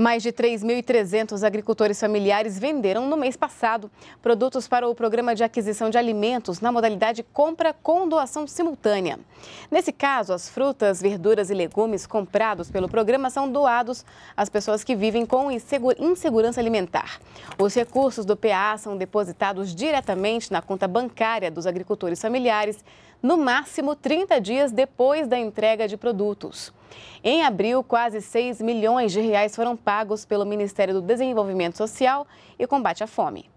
Mais de 3.300 agricultores familiares venderam no mês passado produtos para o programa de aquisição de alimentos na modalidade compra com doação simultânea. Nesse caso, as frutas, verduras e legumes comprados pelo programa são doados às pessoas que vivem com insegurança alimentar. Os recursos do PA são depositados diretamente na conta bancária dos agricultores familiares no máximo 30 dias depois da entrega de produtos. Em abril, quase 6 milhões de reais foram pagos pagos pelo Ministério do Desenvolvimento Social e Combate à Fome.